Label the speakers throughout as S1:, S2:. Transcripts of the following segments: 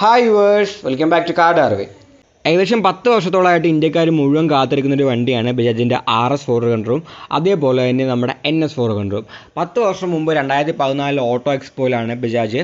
S1: Hi viewers, welcome back to Card Arvey. ഏകദേശം പത്ത് വർഷത്തോളമായിട്ട് ഇന്ത്യക്കാർ മുഴുവൻ കാത്തിരിക്കുന്ന ഒരു വണ്ടിയാണ് ബജാജിൻ്റെ ആർ എസ് ഫോർ ഹൺഡ്രഡും അതേപോലെ തന്നെ നമ്മുടെ എൻ എസ് ഫോർ ഹൺഡ്രഡും പത്ത് വർഷം മുമ്പ് രണ്ടായിരത്തി പതിനാലിൽ ഓട്ടോ എക്സ്പോയിലാണ് Bajaj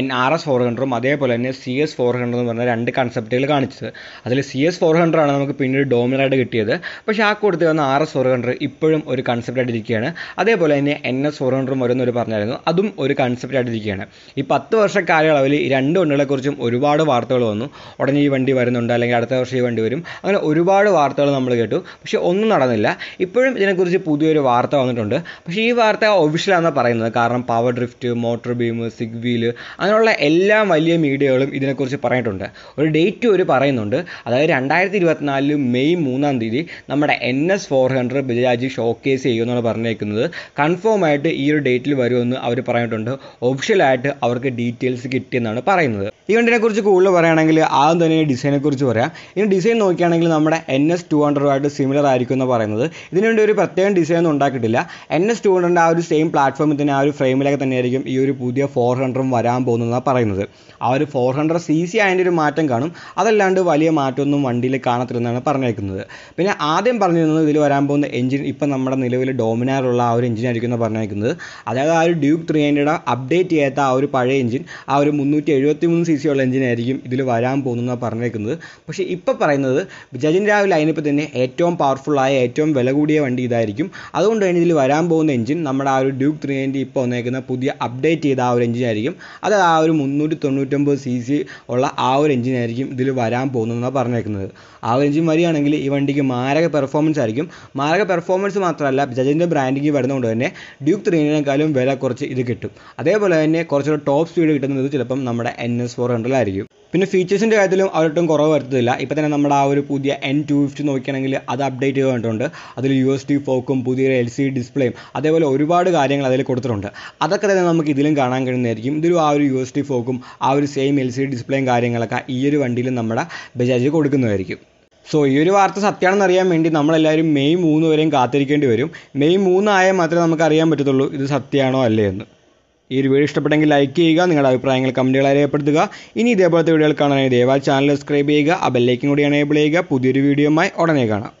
S1: N R S four ഹൺഡ്രഡും അതേപോലെ തന്നെ സി എസ് ഫോർ ഹൺഡ്രഡ് എന്ന് പറഞ്ഞ രണ്ട് കൺസെപ്റ്റുകൾ കാണിച്ചത് അതിൽ സി എസ് ഫോർ ഹൺഡ്രഡ് ആണ് നമുക്ക് പിന്നീട് ഡോമിനായിട്ട് കിട്ടിയത് പക്ഷേ ആ കൊടുത്ത് വന്ന ആർ എസ് ഫോർ ഹൺഡ്രഡ് ഇപ്പോഴും ഒരു കൺസെപ്റ്റായിട്ട് ഇരിക്കുകയാണ് അതേപോലെ തന്നെ എൻ എസ് ഫോർ ഹൺഡ്രഡും ഓരോന്നൊരു പറഞ്ഞായിരുന്നു അതും ഒരു കൺസെപ്റ്റായിട്ട് ഇരിക്കുകയാണ് ഈ പത്ത് വർഷ കാലയളവിൽ രണ്ട് വണ്ടികളെക്കുറിച്ചും ഒരുപാട് വാർത്തകൾ വന്നു ഉടനെ ഈ വണ്ടി വരുന്നുണ്ട് അല്ലെങ്കിൽ അല്ലെങ്കിൽ അടുത്ത വർഷം ഈ വണ്ടി വരും അങ്ങനെ ഒരുപാട് വാർത്തകൾ നമ്മൾ കേട്ടു പക്ഷേ ഒന്നും നടന്നില്ല ഇപ്പോഴും ഇതിനെക്കുറിച്ച് പുതിയൊരു വാർത്ത വന്നിട്ടുണ്ട് പക്ഷേ ഈ വാർത്ത ഒഫീഷ്യലാണെന്നാണ് പറയുന്നത് കാരണം പവർ ഡ്രിഫ്റ്റ് മോട്ടോർ ബീം സിഗ് വീല് അങ്ങനെയുള്ള എല്ലാ വലിയ മീഡിയകളും ഇതിനെക്കുറിച്ച് പറഞ്ഞിട്ടുണ്ട് ഒരു ഡേറ്റ് ഒരു പറയുന്നുണ്ട് അതായത് രണ്ടായിരത്തി ഇരുപത്തിനാലിൽ മെയ് മൂന്നാം തീയതി നമ്മുടെ N S four hundred Bajaj showcase ചെയ്യുമെന്നാണ് പറഞ്ഞേക്കുന്നത് കൺഫേം ആയിട്ട് ഈ ഒരു ഡേറ്റിൽ വരുമെന്ന് അവർ പറഞ്ഞിട്ടുണ്ട് ഒഫീഷ്യലായിട്ട് അവർക്ക് ഡീറ്റെയിൽസ് കിട്ടിയെന്നാണ് പറയുന്നത് ഈ വണ്ടിനെക്കുറിച്ച് കൂടുതൽ പറയുകയാണെങ്കിൽ ആദ്യം തന്നെ ഡിസൈനെക്കുറിച്ച് പറയാം ഇനി ഡിസൈൻ നോക്കുകയാണെങ്കിൽ നമ്മുടെ എൻ എസ് ടു ഹൺഡ്രഡുമായിട്ട് സിമിലർ ആയിരിക്കും എന്ന് പറയുന്നത് ഇതിനുവേണ്ടി ഒരു പ്രത്യേകം ഡിസൈൻ ഒന്നും ഉണ്ടാക്കിയിട്ടില്ല എൻ എസ് ടു ഹൺഡ്രഡിൻ്റെ ആ ഒരു സെയിം പ്ലാറ്റ്ഫോമിൽ തന്നെ ആ ഒരു ഫ്രെയിമിലൊക്കെ തന്നെയായിരിക്കും ഈ ഒരു പുതിയ ഫോർ ഹൺഡ്രഡും വരാൻ പോകുന്നതെന്നാണ് പറയുന്നത് ആ ഒരു ഫോർ ഹൺഡ്രഡ് സി സി അതിൻ്റെ ഒരു മാറ്റം കാണും അതല്ലാണ്ട് വലിയ മാറ്റമൊന്നും വണ്ടിയിൽ കാണത്തില്ലെന്നാണ് പറഞ്ഞേക്കുന്നത് പിന്നെ ആദ്യം പറഞ്ഞിരുന്നത് ഇതിൽ വരാൻ പോകുന്ന എഞ്ചിൻ ഇപ്പം നമ്മുടെ നിലവിൽ ഡോമിനാറുള്ള ആ ഒരു ആയിരിക്കും എന്ന് പറഞ്ഞേക്കുന്നത് അതായത് ആ ഒരു ഡ്യൂക്ക് ത്രീ ഹൺഡ്രഡ് അപ്ഡേറ്റ് ചെയ്യാത്ത ആ ഒരു പഴയ എഞ്ചിൻ ആ ഒരു മുന്നൂറ്റി എഴുപത്തി മൂന്ന് സി സി ഉള്ള എഞ്ചിനായിരിക്കും ഇതിൽ വരാൻ പോകുന്നതെന്നാണ് പറഞ്ഞേക്കുന്നത് പക്ഷേ ഇപ്പോൾ പറയുന്നത് ബജാജിൻ്റെ ആ ലൈനിപ്പോൾ തന്നെ ഏറ്റവും പവർഫുള്ളായ ഏറ്റവും വില കൂടിയ വണ്ടി ഇതായിരിക്കും അതുകൊണ്ട് തന്നെ ഇതിൽ വരാൻ പോകുന്ന എഞ്ചിൻ നമ്മുടെ ആ ഒരു ഡ്യൂക്ക് ത്രീ നയൻറ്റി ഇപ്പോൾ വന്നേക്കുന്ന പുതിയ അപ്ഡേറ്റ് ചെയ്ത ആ ഒരു എഞ്ചിൻ ആയിരിക്കും അത് ആ ഒരു മുന്നൂറ്റി തൊണ്ണൂറ്റൊമ്പത് സി സി ഉള്ള ആ ഒരു എഞ്ചിൻ ആയിരിക്കും ഇതിൽ വരാൻ പോകുന്നതെന്നാണ് പറഞ്ഞേക്കുന്നത് ആ ഒരു എഞ്ചിൻ വരികയാണെങ്കിൽ ഈ വണ്ടിക്ക് മാരക പെർഫോമൻസ് ആയിരിക്കും മാരക പെർഫോമൻസ് മാത്രമല്ല ബജാജിൻ്റെ ബ്രാൻഡിങ് വരുന്നതുകൊണ്ട് തന്നെ ഡ്യൂക്ക് ത്രീനേക്കാളും വില കുറച്ച് ഇത് കിട്ടും അതേപോലെ തന്നെ കുറച്ചുകൂടെ ടോപ്പ് സ്പീഡ് കിട്ടുന്നത് ചിലപ്പം നമ്മുടെ എൻ എസ് ഫോർ ഹൺഡ്രഡിലായിരിക്കും പിന്നെ ഫീച്ചേഴ്സിൻ്റെ കാര്യത്തിലും അവരൊട്ടും കുറവ് വരുത്തും പറ്റത്തില്ല ഇപ്പം തന്നെ നമ്മുടെ ആ ഒരു പുതിയ എൻ ടു ഫിഫ്റ്റി നോക്കുകയാണെങ്കിൽ അത് അപ്ഡേറ്റ് ചെയ്തുകൊണ്ടുണ്ട് അതിൽ യു എസ് ഡി ഫോക്കും പുതിയ എൽ സി ഡിസ്പ്ലേയും അതേപോലെ ഒരുപാട് കാര്യങ്ങൾ അതിൽ കൊടുത്തിട്ടുണ്ട് അതൊക്കെ തന്നെ നമുക്ക് ഇതിലും കാണാൻ കഴിയുന്നതായിരിക്കും ഇതിലും ആ ഒരു യു എസ് ഡി ഫോക്കും ആ ഒരു സെയിം എൽ സി ഡിസ്പ്ലേയും കാര്യങ്ങളൊക്കെ ഈ ഒരു വണ്ടിയിലും നമ്മുടെ ബജാജ് കൊടുക്കുന്നതായിരിക്കും സോ ഈ ഒരു വാർത്ത സത്യമാണെന്ന് അറിയാൻ വേണ്ടി നമ്മളെല്ലാവരും മെയ് മൂന്ന് വരെയും കാത്തിരിക്കേണ്ടി വരും മെയ് മൂന്നായാൽ മാത്രമേ നമുക്ക് അറിയാൻ പറ്റത്തുള്ളൂ ഇത് സത്യമാണോ അല്ലേ എന്ന് ഈ ഒരു വീഡിയോ ഇഷ്ടപ്പെട്ടെങ്കിൽ ലൈക്ക് ചെയ്യുക നിങ്ങളുടെ അഭിപ്രായങ്ങൾ കമൻറ്റുകൾ അറിയപ്പെടുത്തുക ഇനി ഇതേപോലത്തെ വീഡിയോകൾ കാണാനായി ദയവായി ചാനൽ സബ്സ്ക്രൈബ് ചെയ്യുക ആ ബെല്ലൈക്കും കൂടി എനേബിൾ ചെയ്യുക പുതിയൊരു വീഡിയോയുമായി ഉടനെ കാണാം